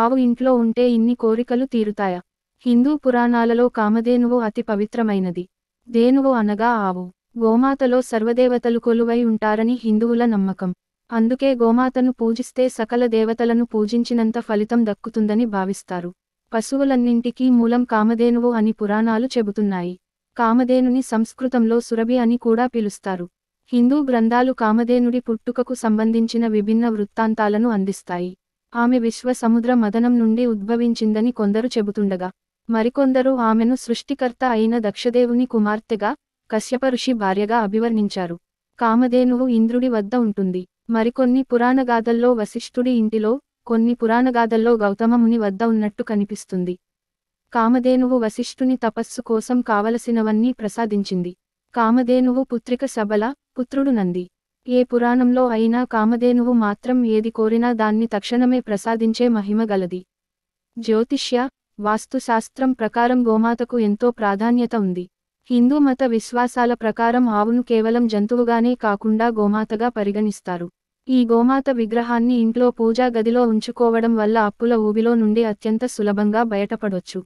ఆవు ఇంట్లో ఉంటే ఇన్ని కోరికలు తీరుతాయా హిందూ పురాణాలలో కామధేనువు అతి పవిత్రమైనది దేనువు అనగా ఆవు గోమాతలో సర్వదేవతలు కొలువై ఉంటారని హిందువుల నమ్మకం అందుకే గోమాతను పూజిస్తే సకల దేవతలను పూజించినంత ఫలితం దక్కుతుందని భావిస్తారు పశువులన్నింటికీ మూలం కామధేనువు అని పురాణాలు చెబుతున్నాయి కామధేనుని సంస్కృతంలో సురభి అని కూడా పిలుస్తారు హిందూ గ్రంథాలు కామధేనుడి పుట్టుకకు సంబంధించిన విభిన్న వృత్తాంతాలను అందిస్తాయి ఆమె విశ్వ సముద్ర మదనం నుండి ఉద్భవించిందని కొందరు చెబుతుండగా మరికొందరు ఆమెను సృష్టికర్త అయిన దక్షదేవుని కుమార్తెగా కశ్యప ఋషి భార్యగా అభివర్ణించారు కామధేనువు ఇంద్రుడి వద్ద ఉంటుంది మరికొన్ని పురాణగాథల్లో వశిష్ఠుడి ఇంటిలో కొన్ని పురాణగాథల్లో గౌతమముని వద్ద ఉన్నట్టు కనిపిస్తుంది కామధేనువు వశిష్ఠుని తపస్సు కోసం కావలసినవన్నీ ప్రసాదించింది కామధేనువు పుత్రిక సబల పుత్రుడు నంది ఏ పురాణంలో అయినా కామధేనువు మాత్రం ఏది కోరినా దాన్ని తక్షణమే ప్రసాదించే మహిమ గలది జ్యోతిష్య వాస్తుశాస్త్రం ప్రకారం గోమాతకు ఎంతో ప్రాధాన్యత ఉంది హిందూ మత విశ్వాసాల ప్రకారం ఆవును కేవలం జంతువుగానే కాకుండా గోమాతగా పరిగణిస్తారు ఈ గోమాత విగ్రహాన్ని ఇంట్లో పూజా గదిలో ఉంచుకోవడం వల్ల అప్పుల ఊబిలో నుండి అత్యంత సులభంగా బయటపడొచ్చు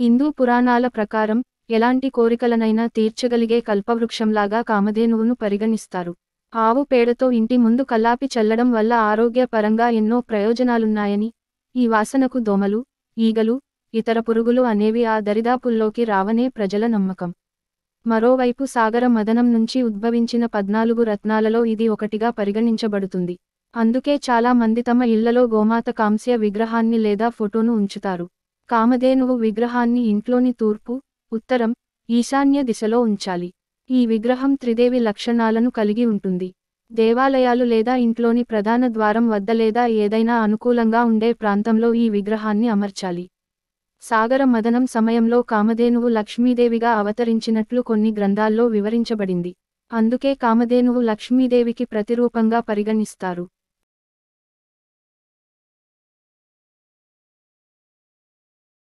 హిందూ పురాణాల ప్రకారం ఎలాంటి కోరికలనైనా తీర్చగలిగే కల్పవృక్షంలాగా కామధేనువును పరిగణిస్తారు ఆవు పేడతో ఇంటి ముందు కల్లాపి చల్లడం వల్ల ఆరోగ్యపరంగా ఎన్నో ప్రయోజనాలున్నాయని ఈ వాసనకు దోమలు ఈగలు ఇతర పురుగులు అనేవి ఆ దరిదాపుల్లోకి రావనే ప్రజల నమ్మకం మరోవైపు సాగర మదనం నుంచి ఉద్భవించిన పద్నాలుగు రత్నాలలో ఇది ఒకటిగా పరిగణించబడుతుంది అందుకే చాలా మంది తమ ఇళ్లలో గోమాత కాంస్య విగ్రహాన్ని లేదా ఫోటోను ఉంచుతారు కామధేనువు విగ్రహాన్ని ఇంట్లోని తూర్పు ఉత్తరం ఈశాన్య దిశలో ఉంచాలి ఈ విగ్రహం త్రిదేవి లక్షణాలను కలిగి ఉంటుంది దేవాలయాలు లేదా ఇంట్లోని ప్రధాన ద్వారం వద్ద లేదా ఏదైనా అనుకూలంగా ఉండే ప్రాంతంలో ఈ విగ్రహాన్ని అమర్చాలి సాగర మదనం సమయంలో కామధేనువు లక్ష్మీదేవిగా అవతరించినట్లు కొన్ని గ్రంథాల్లో వివరించబడింది అందుకే కామధేనువు లక్ష్మీదేవికి ప్రతిరూపంగా పరిగణిస్తారు